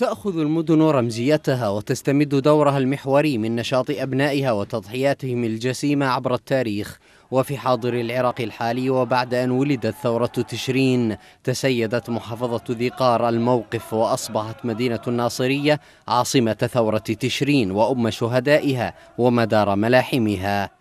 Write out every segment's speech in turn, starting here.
تأخذ المدن رمزيتها وتستمد دورها المحوري من نشاط أبنائها وتضحياتهم الجسيمة عبر التاريخ وفي حاضر العراق الحالي وبعد أن ولدت ثورة تشرين تسيدت محافظة ذي قار الموقف وأصبحت مدينة الناصرية عاصمة ثورة تشرين وأم شهدائها ومدار ملاحمها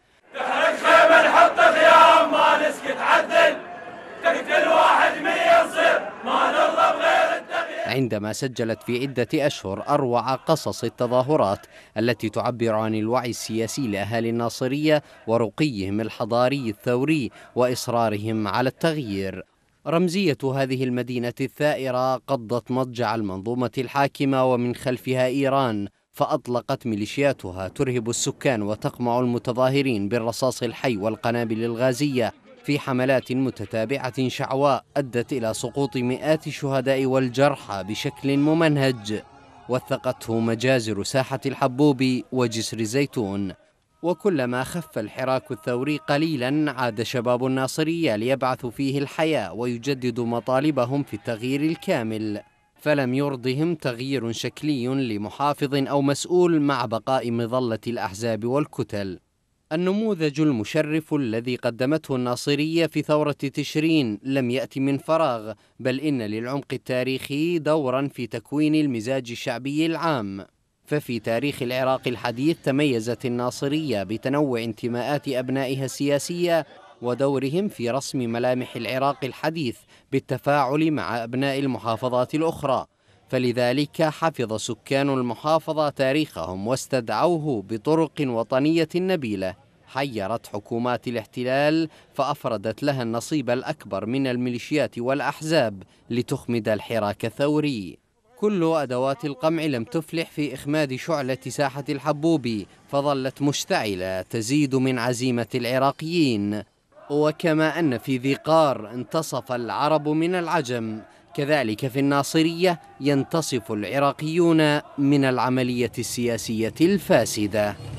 عندما سجلت في عدة أشهر أروع قصص التظاهرات التي تعبر عن الوعي السياسي لأهالي الناصرية ورقيهم الحضاري الثوري وإصرارهم على التغيير رمزية هذه المدينة الثائرة قضت مضجع المنظومة الحاكمة ومن خلفها إيران فأطلقت ميليشياتها ترهب السكان وتقمع المتظاهرين بالرصاص الحي والقنابل الغازية في حملات متتابعة شعواء أدت إلى سقوط مئات الشهداء والجرحى بشكل ممنهج وثقته مجازر ساحة الحبوب وجسر الزيتون وكلما خف الحراك الثوري قليلا عاد شباب الناصرية ليبعثوا فيه الحياة ويجددوا مطالبهم في التغيير الكامل فلم يرضهم تغيير شكلي لمحافظ أو مسؤول مع بقاء مظلة الأحزاب والكتل النموذج المشرف الذي قدمته الناصرية في ثورة تشرين لم يأتي من فراغ بل إن للعمق التاريخي دورا في تكوين المزاج الشعبي العام ففي تاريخ العراق الحديث تميزت الناصرية بتنوع انتماءات أبنائها السياسية ودورهم في رسم ملامح العراق الحديث بالتفاعل مع أبناء المحافظات الأخرى فلذلك حفظ سكان المحافظة تاريخهم واستدعوه بطرق وطنية نبيلة حيرت حكومات الاحتلال فأفردت لها النصيب الأكبر من الميليشيات والأحزاب لتخمد الحراك الثوري كل أدوات القمع لم تفلح في إخماد شعلة ساحة الحبوبي فظلت مشتعلة تزيد من عزيمة العراقيين وكما أن في ذيقار انتصف العرب من العجم كذلك في الناصرية ينتصف العراقيون من العملية السياسية الفاسدة